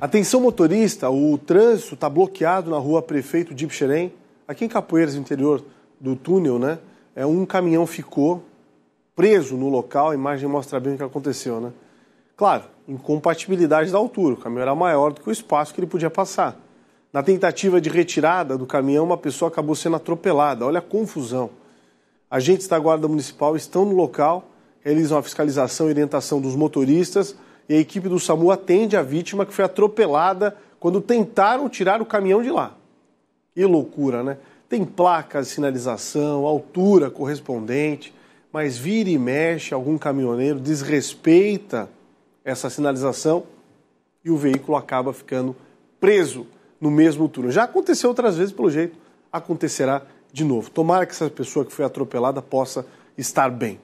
Atenção motorista, o trânsito está bloqueado na rua Prefeito de Aqui em Capoeiras, interior do túnel, né? É, um caminhão ficou preso no local, a imagem mostra bem o que aconteceu, né? Claro, incompatibilidade da altura, o caminhão era maior do que o espaço que ele podia passar. Na tentativa de retirada do caminhão, uma pessoa acabou sendo atropelada. Olha a confusão. Agentes da Guarda Municipal estão no local, realizam a fiscalização e orientação dos motoristas e a equipe do SAMU atende a vítima que foi atropelada quando tentaram tirar o caminhão de lá. E loucura, né? Tem placas de sinalização, altura correspondente, mas vira e mexe, algum caminhoneiro desrespeita essa sinalização e o veículo acaba ficando preso no mesmo turno. Já aconteceu outras vezes, pelo jeito, acontecerá de novo. Tomara que essa pessoa que foi atropelada possa estar bem.